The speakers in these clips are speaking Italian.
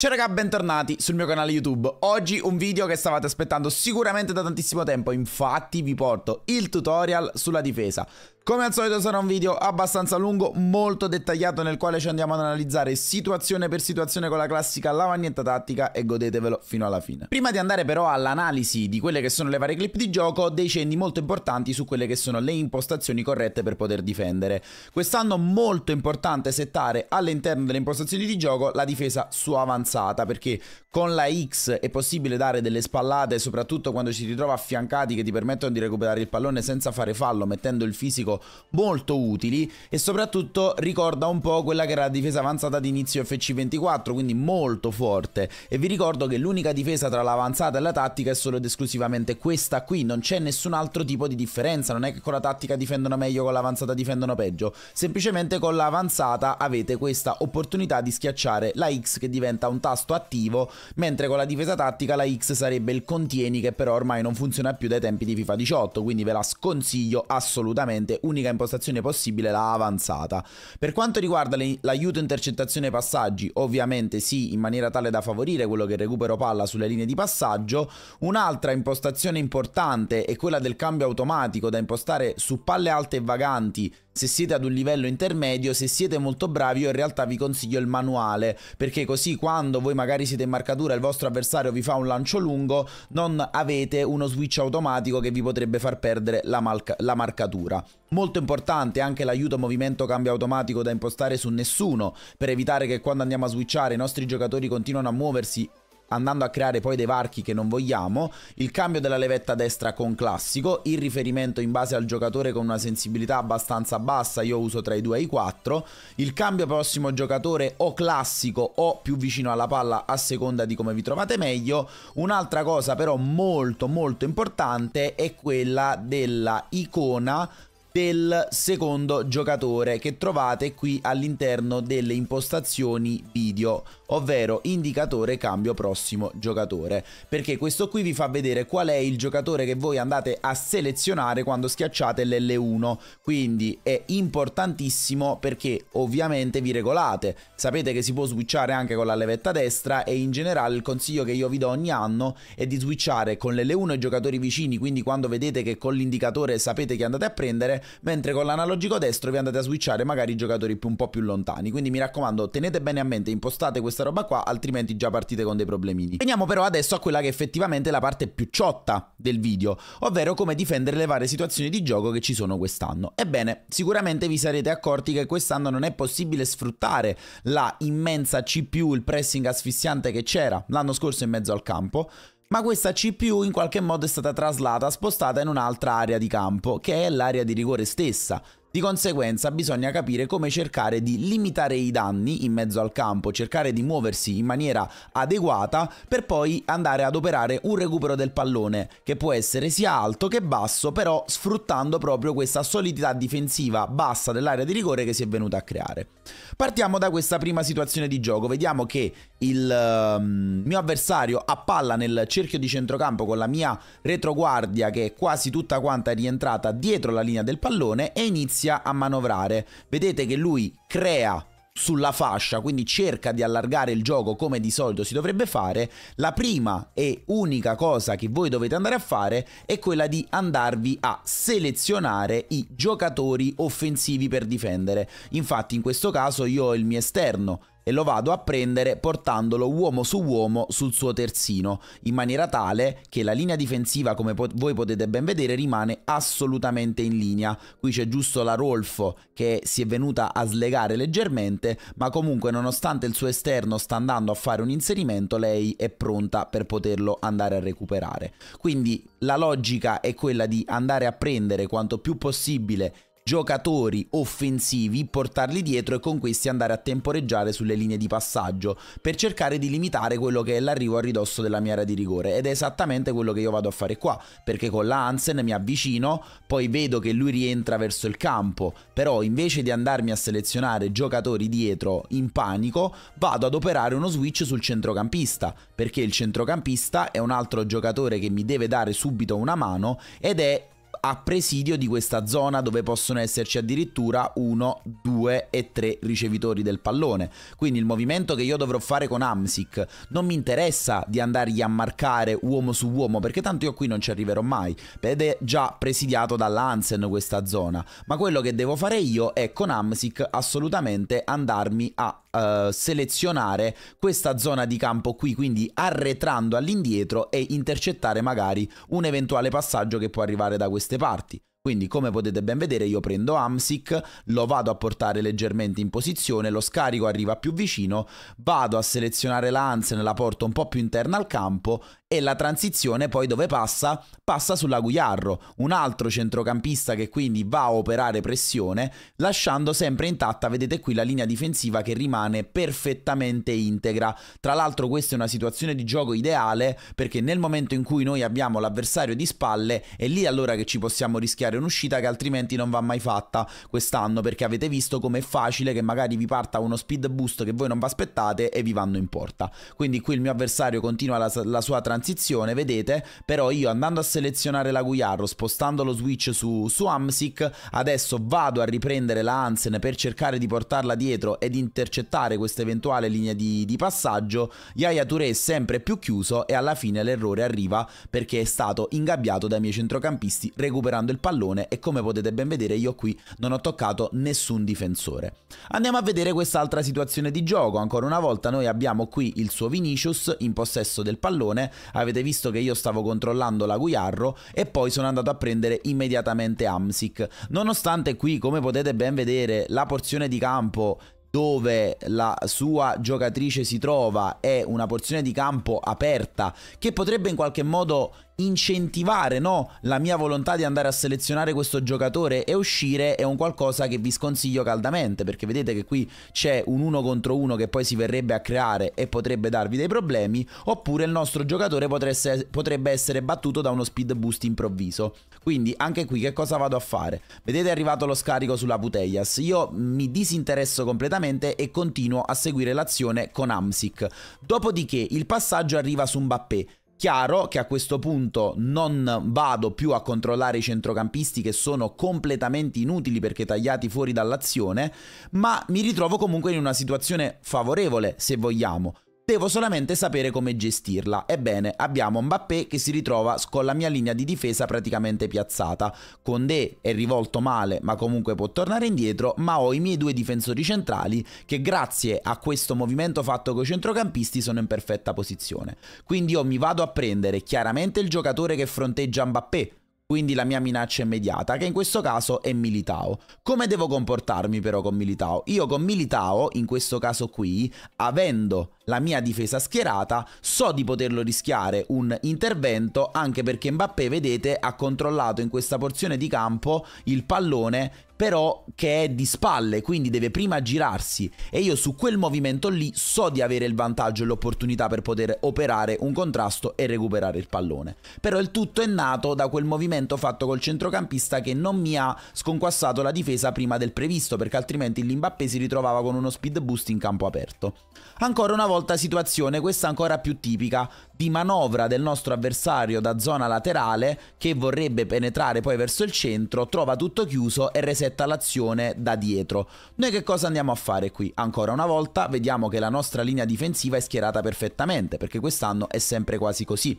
Ciao raga, bentornati sul mio canale YouTube. Oggi un video che stavate aspettando sicuramente da tantissimo tempo, infatti vi porto il tutorial sulla difesa. Come al solito sarà un video abbastanza lungo, molto dettagliato nel quale ci andiamo ad analizzare situazione per situazione con la classica lavagnetta tattica e godetevelo fino alla fine. Prima di andare però all'analisi di quelle che sono le varie clip di gioco, dei cenni molto importanti su quelle che sono le impostazioni corrette per poter difendere. Quest'anno molto importante settare all'interno delle impostazioni di gioco la difesa su avanzata perché con la X è possibile dare delle spallate soprattutto quando ci si ritrova affiancati che ti permettono di recuperare il pallone senza fare fallo mettendo il fisico molto utili e soprattutto ricorda un po' quella che era la difesa avanzata d'inizio FC24, quindi molto forte. E vi ricordo che l'unica difesa tra l'avanzata e la tattica è solo ed esclusivamente questa qui, non c'è nessun altro tipo di differenza, non è che con la tattica difendono meglio, con l'avanzata difendono peggio, semplicemente con l'avanzata avete questa opportunità di schiacciare la X che diventa un tasto attivo, mentre con la difesa tattica la X sarebbe il contieni che però ormai non funziona più dai tempi di FIFA 18, quindi ve la sconsiglio assolutamente unica impostazione possibile, la avanzata. Per quanto riguarda le, l'aiuto intercettazione passaggi, ovviamente sì, in maniera tale da favorire quello che recupero palla sulle linee di passaggio, un'altra impostazione importante è quella del cambio automatico da impostare su palle alte e vaganti se siete ad un livello intermedio, se siete molto bravi, io in realtà vi consiglio il manuale, perché così quando voi magari siete in marcatura e il vostro avversario vi fa un lancio lungo, non avete uno switch automatico che vi potrebbe far perdere la, la marcatura. Molto importante anche l'aiuto movimento cambio automatico da impostare su nessuno, per evitare che quando andiamo a switchare i nostri giocatori continuano a muoversi andando a creare poi dei varchi che non vogliamo, il cambio della levetta destra con classico, il riferimento in base al giocatore con una sensibilità abbastanza bassa, io uso tra i 2 e i 4, il cambio prossimo giocatore o classico o più vicino alla palla a seconda di come vi trovate meglio, un'altra cosa però molto molto importante è quella della icona del secondo giocatore che trovate qui all'interno delle impostazioni video ovvero indicatore cambio prossimo giocatore, perché questo qui vi fa vedere qual è il giocatore che voi andate a selezionare quando schiacciate l'L1, quindi è importantissimo perché ovviamente vi regolate, sapete che si può switchare anche con la levetta destra e in generale il consiglio che io vi do ogni anno è di switchare con l'L1 i giocatori vicini, quindi quando vedete che con l'indicatore sapete che andate a prendere, mentre con l'analogico destro vi andate a switchare magari i giocatori un po' più lontani, quindi mi raccomando tenete bene a mente, impostate questa questa roba qua, altrimenti già partite con dei problemini. Veniamo però adesso a quella che è effettivamente la parte più ciotta del video, ovvero come difendere le varie situazioni di gioco che ci sono quest'anno. Ebbene, sicuramente vi sarete accorti che quest'anno non è possibile sfruttare la immensa CPU, il pressing asfissiante che c'era l'anno scorso in mezzo al campo, ma questa CPU in qualche modo è stata traslata, spostata in un'altra area di campo, che è l'area di rigore stessa, di conseguenza bisogna capire come cercare di limitare i danni in mezzo al campo, cercare di muoversi in maniera adeguata per poi andare ad operare un recupero del pallone che può essere sia alto che basso, però sfruttando proprio questa solidità difensiva bassa dell'area di rigore che si è venuta a creare. Partiamo da questa prima situazione di gioco, vediamo che il um, mio avversario a palla nel cerchio di centrocampo con la mia retroguardia che è quasi tutta quanta rientrata dietro la linea del pallone e inizia inizia a manovrare. Vedete che lui crea sulla fascia, quindi cerca di allargare il gioco come di solito si dovrebbe fare, la prima e unica cosa che voi dovete andare a fare è quella di andarvi a selezionare i giocatori offensivi per difendere. Infatti in questo caso io ho il mio esterno e lo vado a prendere portandolo uomo su uomo sul suo terzino, in maniera tale che la linea difensiva, come po- voi potete ben vedere, rimane assolutamente in linea. Qui c'è giusto la Rolfo che si è venuta a slegare leggermente, ma comunque nonostante il suo esterno sta andando a fare un inserimento, lei è pronta per poterlo andare a recuperare. Quindi la logica è quella di andare a prendere quanto più possibile giocatori offensivi, portarli dietro e con questi andare a temporeggiare sulle linee di passaggio per cercare di limitare quello che è l'arrivo a ridosso della mia area di rigore ed è esattamente quello che io vado a fare qua perché con la Hansen mi avvicino, poi vedo che lui rientra verso il campo, però invece di andarmi a selezionare giocatori dietro in panico, vado ad operare uno switch sul centrocampista, perché il centrocampista è un altro giocatore che mi deve dare subito una mano ed è a presidio di questa zona dove possono esserci addirittura 1, 2 e 3 ricevitori del pallone. Quindi il movimento che io dovrò fare con Amsic non mi interessa di andargli a marcare uomo su uomo perché tanto io qui non ci arriverò mai ed è già presidiato dall'Ansen questa zona. Ma quello che devo fare io è con Amsic assolutamente andarmi a uh, selezionare questa zona di campo qui, quindi arretrando all'indietro e intercettare magari un eventuale passaggio che può arrivare da queste parti. Quindi come potete ben vedere io prendo AMSIC, lo vado a portare leggermente in posizione, lo scarico arriva più vicino, vado a selezionare la Hansen, la porto un po' più interna al campo e la transizione poi dove passa? Passa sulla Guiarro, un altro centrocampista che quindi va a operare pressione, lasciando sempre intatta, vedete qui, la linea difensiva che rimane perfettamente integra. Tra l'altro questa è una situazione di gioco ideale perché nel momento in cui noi abbiamo l'avversario di spalle è lì allora che ci possiamo rischiare un'uscita che altrimenti non va mai fatta quest'anno perché avete visto com'è facile che magari vi parta uno speed boost che voi non vi aspettate e vi vanno in porta. Quindi qui il mio avversario continua la, la sua transizione transizione, vedete, però io andando a selezionare la Guiarro, spostando lo switch su, su Amsic, adesso vado a riprendere la Hansen per cercare di portarla dietro ed intercettare questa eventuale linea di, di passaggio, Yaya Touré è sempre più chiuso e alla fine l'errore arriva perché è stato ingabbiato dai miei centrocampisti recuperando il pallone e come potete ben vedere io qui non ho toccato nessun difensore. Andiamo a vedere quest'altra situazione di gioco, ancora una volta noi abbiamo qui il suo Vinicius in possesso del pallone avete visto che io stavo controllando la Guiarro e poi sono andato a prendere immediatamente Amsic. Nonostante qui, come potete ben vedere, la porzione di campo dove la sua giocatrice si trova è una porzione di campo aperta che potrebbe in qualche modo incentivare no? la mia volontà di andare a selezionare questo giocatore e uscire è un qualcosa che vi sconsiglio caldamente perché vedete che qui c'è un uno contro uno che poi si verrebbe a creare e potrebbe darvi dei problemi oppure il nostro giocatore potresse, potrebbe essere battuto da uno speed boost improvviso quindi anche qui che cosa vado a fare? vedete è arrivato lo scarico sulla Puteias io mi disinteresso completamente e continuo a seguire l'azione con Amsic dopodiché il passaggio arriva su Mbappé Chiaro che a questo punto non vado più a controllare i centrocampisti che sono completamente inutili perché tagliati fuori dall'azione, ma mi ritrovo comunque in una situazione favorevole, se vogliamo. Devo solamente sapere come gestirla. Ebbene, abbiamo Mbappé che si ritrova con la mia linea di difesa praticamente piazzata. Condé è rivolto male, ma comunque può tornare indietro, ma ho i miei due difensori centrali che grazie a questo movimento fatto con i centrocampisti sono in perfetta posizione. Quindi io mi vado a prendere chiaramente il giocatore che fronteggia Mbappé, quindi la mia minaccia immediata, che in questo caso è Militao. Come devo comportarmi però con Militao? Io con Militao, in questo caso qui, avendo la mia difesa schierata, so di poterlo rischiare un intervento anche perché Mbappé, vedete, ha controllato in questa porzione di campo il pallone però che è di spalle, quindi deve prima girarsi e io su quel movimento lì so di avere il vantaggio e l'opportunità per poter operare un contrasto e recuperare il pallone. Però il tutto è nato da quel movimento fatto col centrocampista che non mi ha sconquassato la difesa prima del previsto, perché altrimenti l'Imbappé si ritrovava con uno speed boost in campo aperto. Ancora una volta un'insolita situazione, questa ancora più tipica di manovra del nostro avversario da zona laterale che vorrebbe penetrare poi verso il centro, trova tutto chiuso e resetta l'azione da dietro. Noi che cosa andiamo a fare qui? Ancora una volta vediamo che la nostra linea difensiva è schierata perfettamente, perché quest'anno è sempre quasi così.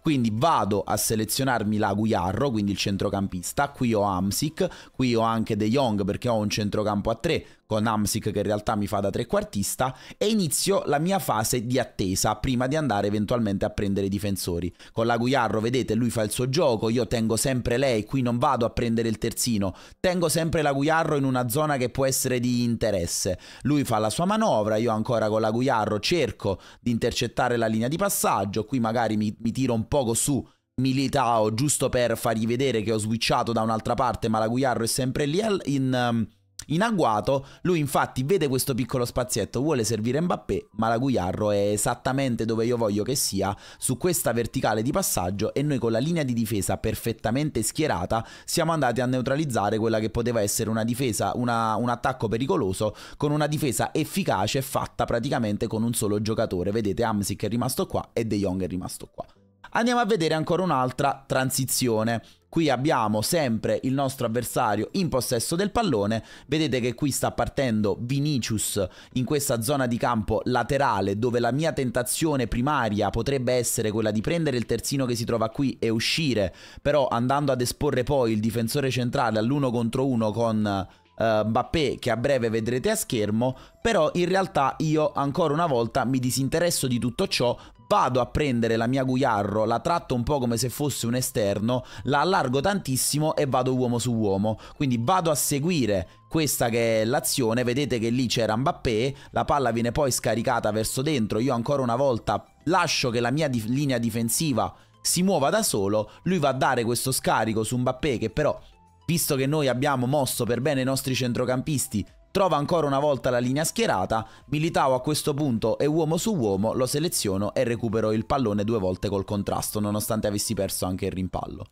Quindi vado a selezionarmi la Guiarro, quindi il centrocampista, qui ho Amsic, qui ho anche De Jong perché ho un centrocampo a 3 con Amsic che in realtà mi fa da trequartista e inizio la mia fase di attesa prima di andare eventualmente semplicemente a prendere i difensori. Con la Guiarro, vedete, lui fa il suo gioco, io tengo sempre lei, qui non vado a prendere il terzino, tengo sempre la Guiarro in una zona che può essere di interesse. Lui fa la sua manovra, io ancora con la Guiarro cerco di intercettare la linea di passaggio, qui magari mi, mi tiro un poco su Militao giusto per fargli vedere che ho switchato da un'altra parte, ma la Guiarro è sempre lì in... Um, in agguato, lui infatti vede questo piccolo spazietto, vuole servire Mbappé, ma la Guiarro è esattamente dove io voglio che sia, su questa verticale di passaggio e noi con la linea di difesa perfettamente schierata siamo andati a neutralizzare quella che poteva essere una difesa, una, un attacco pericoloso con una difesa efficace fatta praticamente con un solo giocatore. Vedete, Amsic è rimasto qua e De Jong è rimasto qua. Andiamo a vedere ancora un'altra transizione. Qui abbiamo sempre il nostro avversario in possesso del pallone, vedete che qui sta partendo Vinicius in questa zona di campo laterale dove la mia tentazione primaria potrebbe essere quella di prendere il terzino che si trova qui e uscire, però andando ad esporre poi il difensore centrale all'uno contro uno con uh, Mbappé che a breve vedrete a schermo, però in realtà io ancora una volta mi disinteresso di tutto ciò, vado a prendere la mia Guiarro, la tratto un po' come se fosse un esterno, la allargo tantissimo e vado uomo su uomo. Quindi vado a seguire questa che è l'azione, vedete che lì c'era Mbappé, la palla viene poi scaricata verso dentro, io ancora una volta lascio che la mia di linea difensiva si muova da solo, lui va a dare questo scarico su Mbappé che però visto che noi abbiamo mosso per bene i nostri centrocampisti, trova ancora una volta la linea schierata, Militao a questo punto è uomo su uomo, lo seleziono e recupero il pallone due volte col contrasto, nonostante avessi perso anche il rimpallo.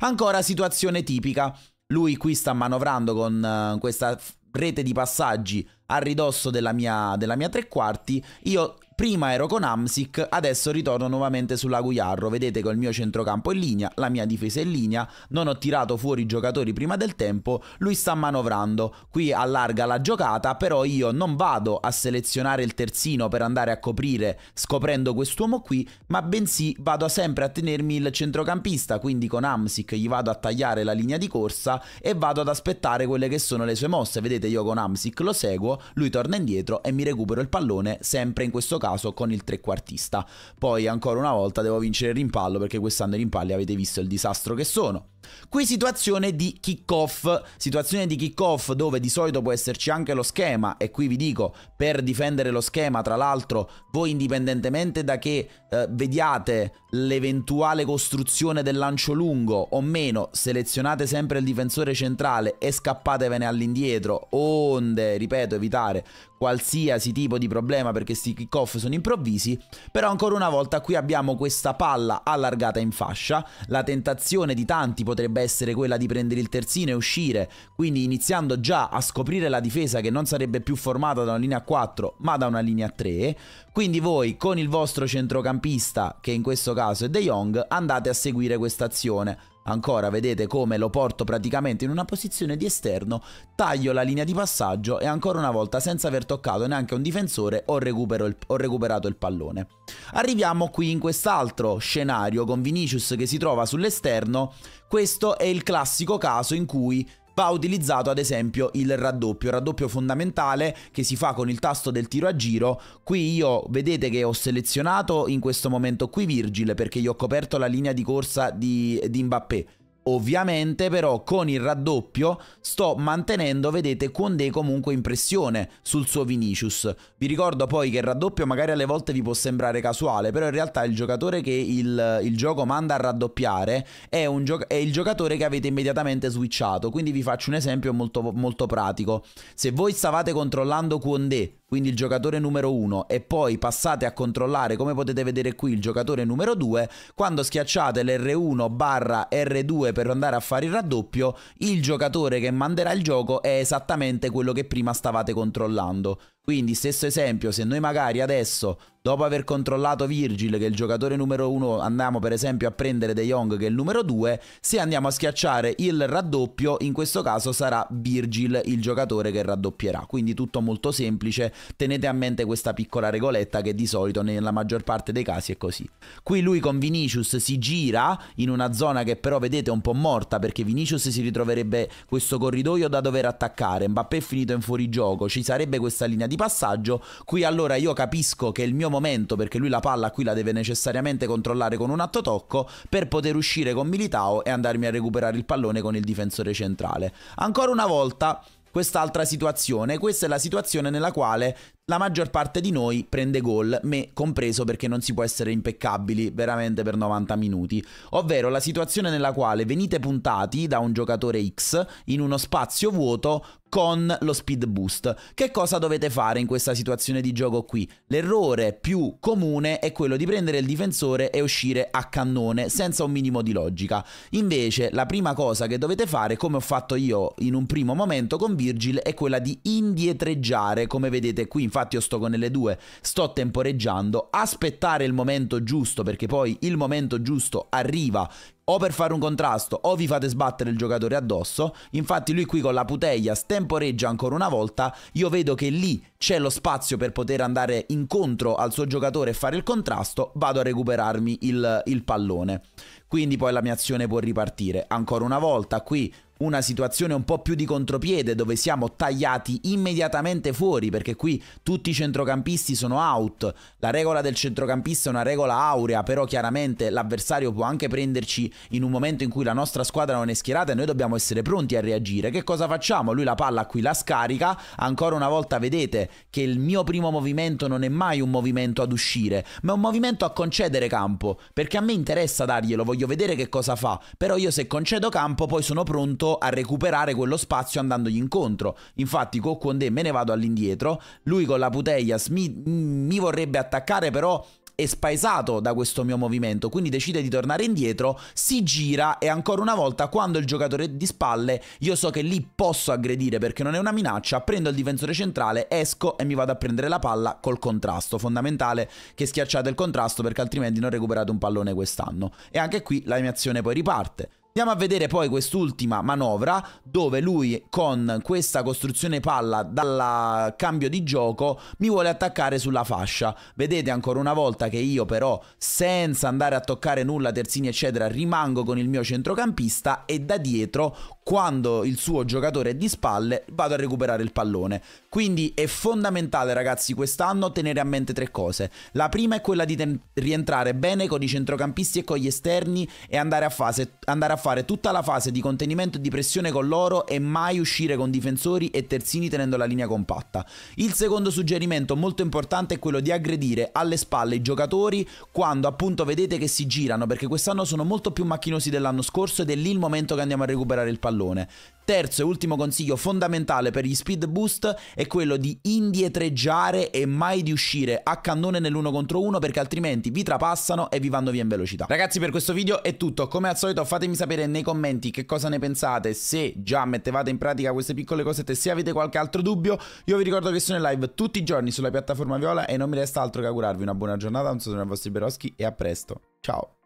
Ancora situazione tipica, lui qui sta manovrando con uh, questa rete di passaggi a ridosso della mia, della mia tre quarti, io Prima ero con Amsic, adesso ritorno nuovamente sulla Guiarro. Vedete che il mio centrocampo è in linea, la mia difesa è in linea, non ho tirato fuori i giocatori prima del tempo, lui sta manovrando. Qui allarga la giocata, però io non vado a selezionare il terzino per andare a coprire scoprendo quest'uomo qui, ma bensì vado sempre a tenermi il centrocampista, quindi con Amsic gli vado a tagliare la linea di corsa e vado ad aspettare quelle che sono le sue mosse. Vedete io con Amsic lo seguo, lui torna indietro e mi recupero il pallone sempre in questo caso caso con il trequartista. Poi ancora una volta devo vincere il rimpallo perché quest'anno i rimpalli avete visto il disastro che sono. Qui situazione di kick-off, situazione di kick-off dove di solito può esserci anche lo schema e qui vi dico, per difendere lo schema, tra l'altro, voi indipendentemente da che eh, vediate l'eventuale costruzione del lancio lungo o meno, selezionate sempre il difensore centrale e scappatevene all'indietro, onde, ripeto, evitare qualsiasi tipo di problema perché questi kick-off sono improvvisi, però ancora una volta qui abbiamo questa palla allargata in fascia, la tentazione di tanti potrebbe essere quella di prendere il terzino e uscire, quindi iniziando già a scoprire la difesa che non sarebbe più formata da una linea 4 ma da una linea 3, quindi voi con il vostro centrocampista, che in questo caso è De Jong, andate a seguire questa azione Ancora vedete come lo porto praticamente in una posizione di esterno, taglio la linea di passaggio e ancora una volta senza aver toccato neanche un difensore ho, il, ho recuperato il pallone. Arriviamo qui in quest'altro scenario con Vinicius che si trova sull'esterno, questo è il classico caso in cui va utilizzato ad esempio il raddoppio, il raddoppio fondamentale che si fa con il tasto del tiro a giro, qui io vedete che ho selezionato in questo momento qui Virgil perché gli ho coperto la linea di corsa di, di Mbappé, Ovviamente però con il raddoppio sto mantenendo, vedete, Condé comunque in pressione sul suo Vinicius. Vi ricordo poi che il raddoppio magari alle volte vi può sembrare casuale, però in realtà il giocatore che il, il gioco manda a raddoppiare è, gio è, il giocatore che avete immediatamente switchato. Quindi vi faccio un esempio molto, molto pratico. Se voi stavate controllando Condé quindi il giocatore numero 1 e poi passate a controllare come potete vedere qui il giocatore numero 2, quando schiacciate l'R1 barra R2 per andare a fare il raddoppio, il giocatore che manderà il gioco è esattamente quello che prima stavate controllando. Quindi stesso esempio, se noi magari adesso, dopo aver controllato Virgil, che è il giocatore numero 1, andiamo per esempio a prendere De Jong, che è il numero 2, se andiamo a schiacciare il raddoppio, in questo caso sarà Virgil il giocatore che raddoppierà. Quindi tutto molto semplice, tenete a mente questa piccola regoletta che di solito nella maggior parte dei casi è così. Qui lui con Vinicius si gira in una zona che però vedete è un po' morta, perché Vinicius si ritroverebbe questo corridoio da dover attaccare, Mbappé è finito in fuorigioco, ci sarebbe questa linea di passaggio. Qui allora io capisco che è il mio momento, perché lui la palla qui la deve necessariamente controllare con un atto tocco, per poter uscire con Militao e andarmi a recuperare il pallone con il difensore centrale. Ancora una volta quest'altra situazione. Questa è la situazione nella quale la maggior parte di noi prende gol, me compreso perché non si può essere impeccabili veramente per 90 minuti, ovvero la situazione nella quale venite puntati da un giocatore X in uno spazio vuoto con lo speed boost. Che cosa dovete fare in questa situazione di gioco qui? L'errore più comune è quello di prendere il difensore e uscire a cannone senza un minimo di logica. Invece la prima cosa che dovete fare, come ho fatto io in un primo momento con Virgil, è quella di indietreggiare come vedete qui infatti io sto con le due, sto temporeggiando, aspettare il momento giusto perché poi il momento giusto arriva o per fare un contrasto o vi fate sbattere il giocatore addosso. Infatti lui qui con la puteglia stemporeggia ancora una volta, io vedo che lì c'è lo spazio per poter andare incontro al suo giocatore e fare il contrasto, vado a recuperarmi il, il pallone. Quindi poi la mia azione può ripartire. Ancora una volta qui una situazione un po' più di contropiede dove siamo tagliati immediatamente fuori perché qui tutti i centrocampisti sono out. La regola del centrocampista è una regola aurea, però chiaramente l'avversario può anche prenderci in un momento in cui la nostra squadra non è schierata e noi dobbiamo essere pronti a reagire. Che cosa facciamo? Lui la palla qui la scarica, ancora una volta vedete che il mio primo movimento non è mai un movimento ad uscire, ma è un movimento a concedere campo, perché a me interessa darglielo, voglio vedere che cosa fa, però io se concedo campo poi sono pronto a recuperare quello spazio andandogli incontro. Infatti con Condé me ne vado all'indietro, lui con la Putellas mi, mi vorrebbe attaccare però è spaesato da questo mio movimento, quindi decide di tornare indietro, si gira e ancora una volta quando il giocatore è di spalle io so che lì posso aggredire perché non è una minaccia, prendo il difensore centrale, esco e mi vado a prendere la palla col contrasto, fondamentale che schiacciate il contrasto perché altrimenti non recuperate un pallone quest'anno. E anche qui la mia azione poi riparte. Andiamo a vedere poi quest'ultima manovra dove lui con questa costruzione palla dal cambio di gioco mi vuole attaccare sulla fascia. Vedete ancora una volta che io però senza andare a toccare nulla, terzini eccetera, rimango con il mio centrocampista e da dietro quando il suo giocatore è di spalle vado a recuperare il pallone. Quindi è fondamentale ragazzi quest'anno tenere a mente tre cose. La prima è quella di rientrare bene con i centrocampisti e con gli esterni e andare a, fase, andare a fare tutta la fase di contenimento e di pressione con loro e mai uscire con difensori e terzini tenendo la linea compatta. Il secondo suggerimento molto importante è quello di aggredire alle spalle i giocatori quando appunto vedete che si girano perché quest'anno sono molto più macchinosi dell'anno scorso ed è lì il momento che andiamo a recuperare il pallone pallone. Terzo e ultimo consiglio fondamentale per gli speed boost è quello di indietreggiare e mai di uscire a cannone nell'uno contro uno perché altrimenti vi trapassano e vi vanno via in velocità. Ragazzi per questo video è tutto, come al solito fatemi sapere nei commenti che cosa ne pensate, se già mettevate in pratica queste piccole cosette, se avete qualche altro dubbio, io vi ricordo che sono in live tutti i giorni sulla piattaforma Viola e non mi resta altro che augurarvi una buona giornata, un saluto dai vostri Beroschi e a presto, ciao!